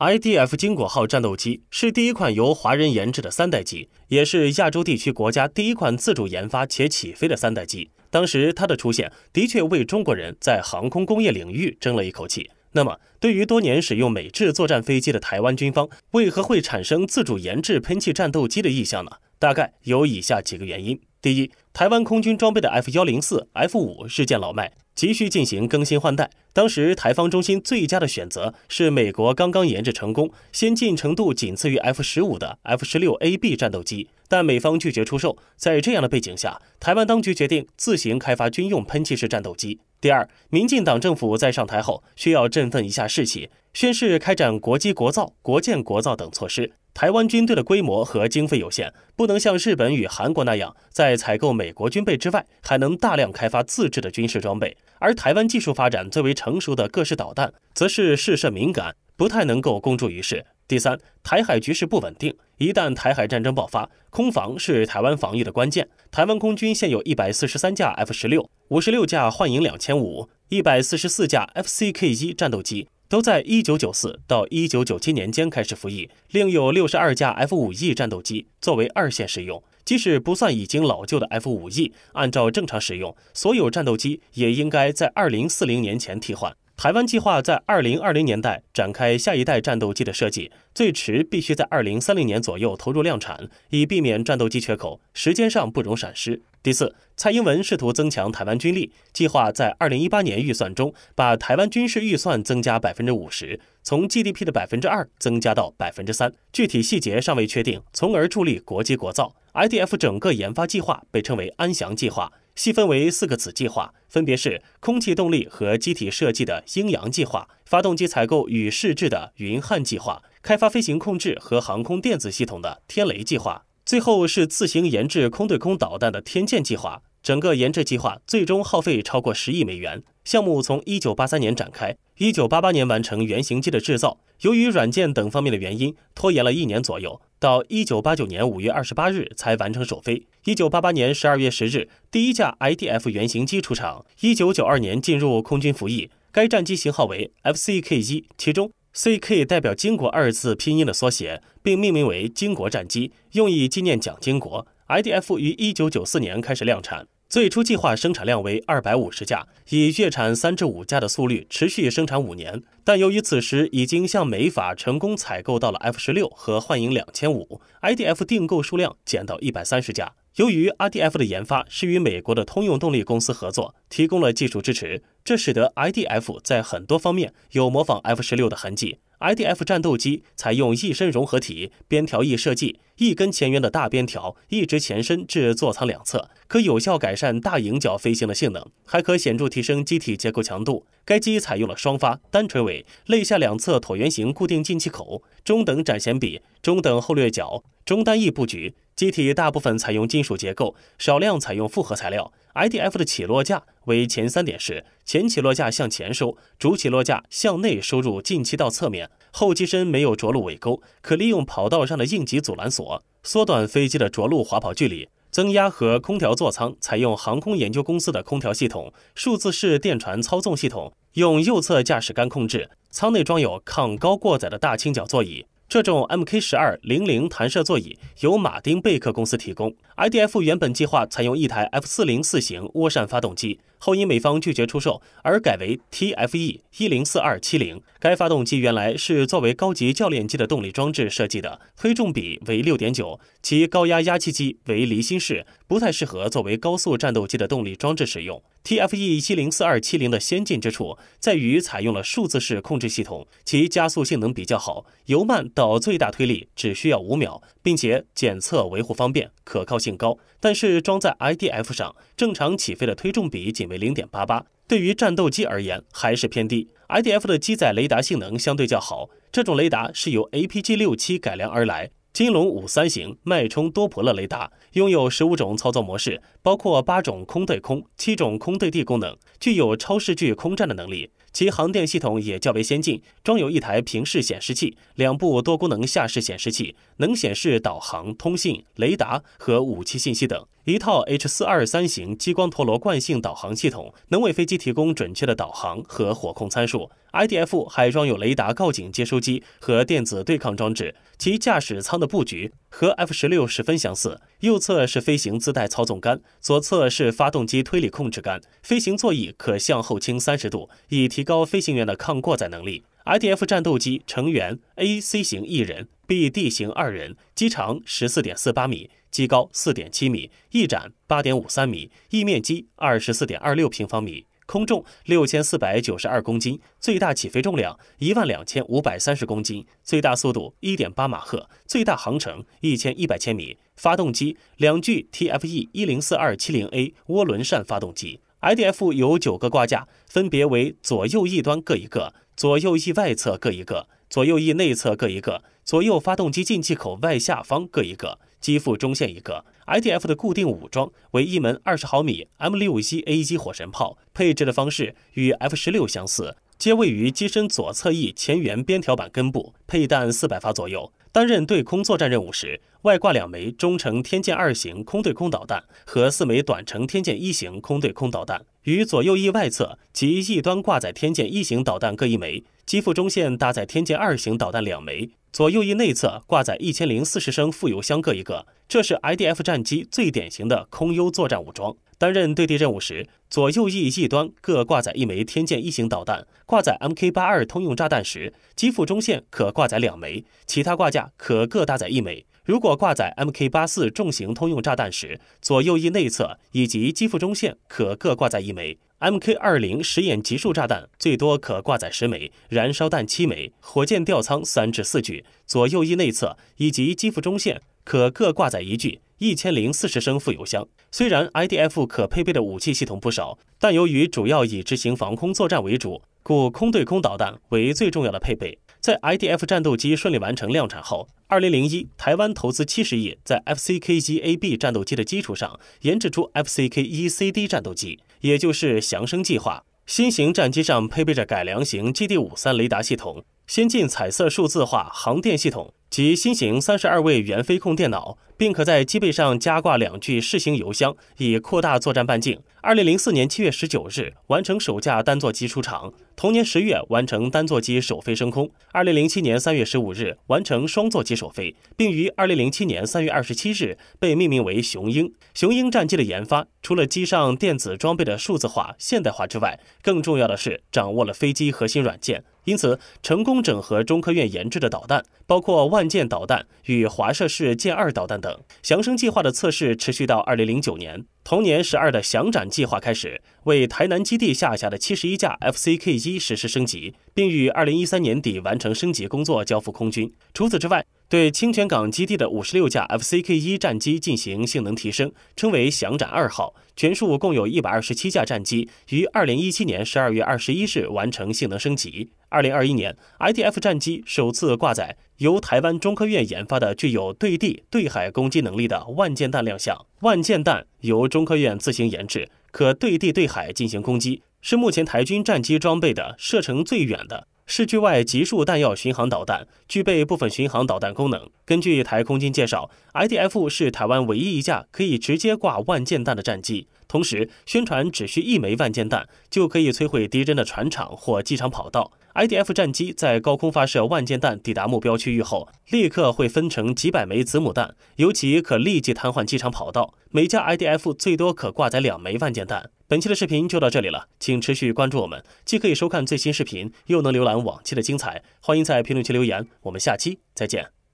IDF 金果号战斗机是第一款由华人研制的三代机，也是亚洲地区国家第一款自主研发且起飞的三代机。当时它的出现的确为中国人在航空工业领域争了一口气。那么，对于多年使用美制作战飞机的台湾军方，为何会产生自主研制喷气战斗机的意向呢？大概有以下几个原因：第一，台湾空军装备的 F 幺零四、F 五是件老迈，急需进行更新换代。当时台方中心最佳的选择是美国刚刚研制成功、先进程度仅次于 F 十五的 F 十六 A B 战斗机，但美方拒绝出售。在这样的背景下，台湾当局决定自行开发军用喷气式战斗机。第二，民进党政府在上台后需要振奋一下士气，宣誓开展“国机国造、国建国造”等措施。台湾军队的规模和经费有限，不能像日本与韩国那样，在采购美国军备之外，还能大量开发自制的军事装备。而台湾技术发展最为成熟的各式导弹，则是试射敏感，不太能够公诸于世。第三，台海局势不稳定，一旦台海战争爆发，空防是台湾防御的关键。台湾空军现有一百四十三架 F 十六、五十六架幻影两千五、一百四十四架 FCK 一战斗机。都在一九九四到一九九七年间开始服役，另有六十二架 F 五 E 战斗机作为二线使用。即使不算已经老旧的 F 五 E，按照正常使用，所有战斗机也应该在二零四零年前替换。台湾计划在二零二零年代展开下一代战斗机的设计，最迟必须在二零三零年左右投入量产，以避免战斗机缺口，时间上不容闪失。第四，蔡英文试图增强台湾军力，计划在二零一八年预算中把台湾军事预算增加百分之五十，从 GDP 的百分之二增加到百分之三，具体细节尚未确定，从而助力国际国造。IDF 整个研发计划被称为“安详计划”。细分为四个子计划，分别是空气动力和机体设计的“鹰扬”计划，发动机采购与试制的“云汉”计划，开发飞行控制和航空电子系统的“天雷”计划，最后是自行研制空对空导弹的“天剑”计划。整个研制计划最终耗费超过十亿美元。项目从一九八三年展开，一九八八年完成原型机的制造。由于软件等方面的原因，拖延了一年左右，到一九八九年五月二十八日才完成首飞。一九八八年十二月十日，第一架 IDF 原型机出厂。一九九二年进入空军服役。该战机型号为 FCK 一，其中 CK 代表“金国”二字拼音的缩写，并命名为“金国战机”，用以纪念蒋经国。IDF 于一九九四年开始量产，最初计划生产量为二百五十架，以月产三至五架的速率持续生产五年。但由于此时已经向美法成功采购到了 F 十六和幻影两千五，IDF 订购数量减到一百三十架。由于 IDF 的研发是与美国的通用动力公司合作，提供了技术支持，这使得 IDF 在很多方面有模仿 F-16 的痕迹。IDF 战斗机采用翼身融合体边条翼设计，一根前缘的大边条一直前伸至座舱两侧，可有效改善大迎角飞行的性能，还可显著提升机体结构强度。该机采用了双发单垂尾，肋下两侧椭圆形固定进气口，中等展弦比，中等后掠角，中单翼布局。机体大部分采用金属结构，少量采用复合材料。IDF 的起落架。为前三点式，前起落架向前收，主起落架向内收入进气道侧面，后机身没有着陆尾钩，可利用跑道上的应急阻拦索缩短飞机的着陆滑跑距离。增压和空调座舱采用航空研究公司的空调系统，数字式电传操纵系统用右侧驾驶杆控制，舱内装有抗高过载的大倾角座椅。这种 M K 十二零零弹射座椅由马丁贝克公司提供。I D F 原本计划采用一台 F 四零四型涡扇发动机，后因美方拒绝出售而改为 T F E 一零四二七零。该发动机原来是作为高级教练机的动力装置设计的，推重比为六点九，其高压压气机为离心式，不太适合作为高速战斗机的动力装置使用。TFE 七零四二七零的先进之处在于采用了数字式控制系统，其加速性能比较好，由慢到最大推力只需要五秒，并且检测维护方便，可靠性高。但是装在 IDF 上，正常起飞的推重比仅为零点八八，对于战斗机而言还是偏低。IDF 的机载雷达性能相对较好，这种雷达是由 APG 六七改良而来。金龙五三型脉冲多普勒雷达拥有十五种操作模式，包括八种空对空、七种空对地功能，具有超视距空战的能力。其航电系统也较为先进，装有一台平视显示器、两部多功能下视显示器，能显示导航、通信、雷达和武器信息等。一套 H 四二三型激光陀螺惯性导航系统，能为飞机提供准确的导航和火控参数。IDF 还装有雷达告警接收机和电子对抗装置，其驾驶舱的布局和 F 十六十分相似。右侧是飞行自带操纵杆，左侧是发动机推力控制杆。飞行座椅可向后倾三十度，以提高飞行员的抗过载能力。IDF 战斗机成员 A C 型一人，B D 型二人。机长十四点四八米，机高四点七米，翼展八点五三米，翼面积二十四点二六平方米。空重六千四百九十二公斤，最大起飞重量一万两千五百三十公斤，最大速度一点八马赫，最大航程一千一百千米。发动机两具 TFE 一零四二七零 A 涡轮扇发动机。IDF 有九个挂架，分别为左右翼端各一个，左右翼外侧各一个。左右翼内侧各一个，左右发动机进气口外下方各一个，机腹中线一个。I D F 的固定武装为一门二十毫米 M 六一 A 级火神炮，配置的方式与 F 十六相似，皆位于机身左侧翼前缘边条板根部，配弹四百发左右。担任对空作战任务时，外挂两枚中程天剑二型空对空导弹和四枚短程天剑一型空对空导弹，与左右翼外侧及翼端挂载天剑一型导弹各一枚。机腹中线搭载天剑二型导弹两枚，左右翼内侧挂载一千零四十升副油箱各一个。这是 I D F 战机最典型的空优作战武装。担任对地任务时，左右翼一端各挂载一枚天剑一型导弹。挂载 M K 八二通用炸弹时，机腹中线可挂载两枚，其他挂架可各搭载一枚。如果挂载 M K 八四重型通用炸弹时，左右翼内侧以及机腹中线可各挂载一枚。Mk 二零实验集束炸弹最多可挂载十枚燃烧弹，七枚火箭吊舱三至四具，左右翼内侧以及机腹中线可各挂载一具一千零四十升副油箱。虽然 IDF 可配备的武器系统不少，但由于主要以执行防空作战为主，故空对空导弹为最重要的配备。在 IDF 战斗机顺利完成量产后，二零零一，台湾投资七十亿，在 FCK g AB 战斗机的基础上研制出 FCK 一 CD 战斗机。也就是翔升计划，新型战机上配备着改良型 GD-53 雷达系统。先进彩色数字化航电系统及新型三十二位元飞控电脑，并可在机背上加挂两具试型油箱，以扩大作战半径。二零零四年七月十九日完成首架单座机出厂，同年十月完成单座机首飞升空。二零零七年三月十五日完成双座机首飞，并于二零零七年三月二十七日被命名为雄鹰。雄鹰战机的研发，除了机上电子装备的数字化、现代化之外，更重要的是掌握了飞机核心软件。因此，成功整合中科院研制的导弹，包括万箭导弹与华射式箭二导弹等。翔升计划的测试持续到二零零九年，同年十二的翔展计划开始，为台南基地下辖的七十一架 FCK 一实施升级，并于二零一三年底完成升级工作，交付空军。除此之外，对清泉岗基地的五十六架 FCK-1 战机进行性能提升，称为“翔展二号”，全数共有一百二十七架战机，于二零一七年十二月二十一日完成性能升级。二零二一年，IDF 战机首次挂载由台湾中科院研发的具有对地、对海攻击能力的万箭弹亮相。万箭弹由中科院自行研制，可对地、对海进行攻击，是目前台军战机装备的射程最远的。是区外极速弹药巡航导弹，具备部分巡航导弹功能。根据台空军介绍，IDF 是台湾唯一一架可以直接挂万箭弹的战机，同时宣传只需一枚万箭弹就可以摧毁敌人的船厂或机场跑道。I D F 战机在高空发射万箭弹，抵达目标区域后，立刻会分成几百枚子母弹，尤其可立即瘫痪机场跑道。每架 I D F 最多可挂载两枚万箭弹。本期的视频就到这里了，请持续关注我们，既可以收看最新视频，又能浏览往期的精彩。欢迎在评论区留言，我们下期再见。